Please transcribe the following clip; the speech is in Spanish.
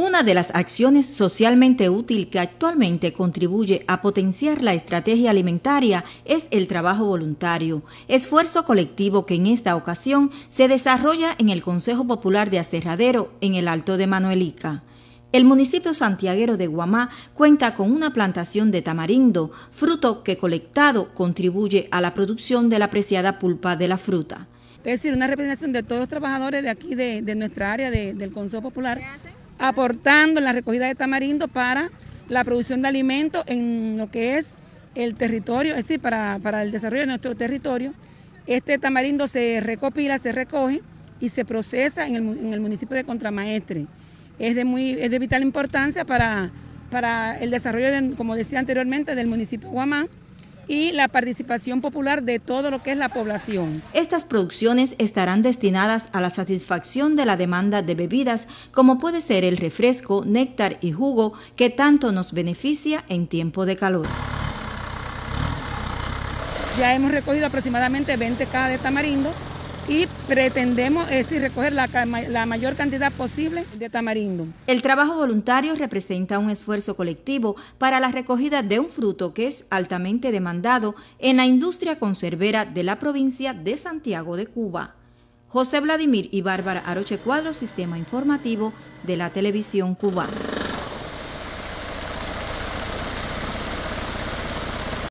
Una de las acciones socialmente útil que actualmente contribuye a potenciar la estrategia alimentaria es el trabajo voluntario, esfuerzo colectivo que en esta ocasión se desarrolla en el Consejo Popular de Acerradero, en el Alto de Manuelica. El municipio santiaguero de Guamá cuenta con una plantación de tamarindo, fruto que colectado contribuye a la producción de la preciada pulpa de la fruta. Es decir, una representación de todos los trabajadores de aquí, de, nuestra área del Consejo Popular aportando la recogida de tamarindo para la producción de alimentos en lo que es el territorio, es decir, para, el desarrollo de nuestro territorio. Este tamarindo se recopila, se recoge y se procesa en el, municipio de Contramaestre. Es de, muy, es de vital importancia para, para el desarrollo, de, como decía anteriormente, del municipio de Guamán y la participación popular de todo lo que es la población. Estas producciones estarán destinadas a la satisfacción de la demanda de bebidas, como puede ser el refresco, néctar y jugo, que tanto nos beneficia en tiempo de calor. Ya hemos recogido aproximadamente 20 cajas de tamarindo y pretendemos es eh, recoger la, mayor cantidad posible de tamarindo. El trabajo voluntario representa un esfuerzo colectivo para la recogida de un fruto que es altamente demandado en la industria conservera de la provincia de Santiago de Cuba. José Vladimir y Bárbara Aroche Cuadro, Sistema Informativo de la Televisión Cubana.